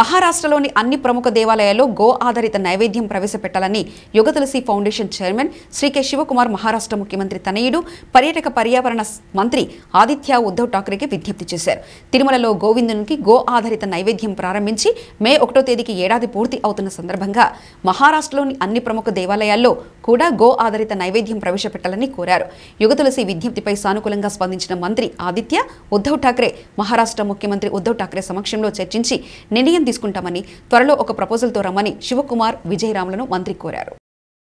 మహారాష్ట్రలోని అన్ని ప్రముఖ దేవాలయాల్లో గో ఆధారిత నైవేద్యం ప్రవేశపెట్టాలని Yuga Tulasi foundation chairman K Shivakumar Maharashtra ముఖ్యమంత్రి తనయుడు పర్యాటక పర్యావరణ మంత్రి ఆదిత్య ఉద్ధవ్ ఠాక్రేకి విజ్ఞప్తి చేశారు తిరుమలలో గోవిందునికి గో ఆధారిత నైవేద్యం ప్రారంభించి మే ఒకటో తేదీకి ఏడాది పూర్తి అవుతున్న సందర్భంగా మహారాష్ట్రలోని అన్ని ప్రముఖ దేవాలయాల్లో కూడా గో ఆధారిత నైవేద్యం ప్రవేశపెట్టాలని కోరారు యుగ తులసి విజ్ఞప్తిపై సానుకూలంగా స్పందించిన మంత్రి ఆదిత్య ఉద్ధవ్ ఠాక్రే మహారాష్ట్ర ముఖ్యమంత్రి ఉద్ధవ్ ఠాక్రే సమక్షంలో చర్చించి నిర్ణయం నిర్ణయం తీసుకుంటామని త్వరలో ఒక ప్రపోజల్తో రమ్మని శివకుమార్ విజయరాములను మంత్రి కోరారు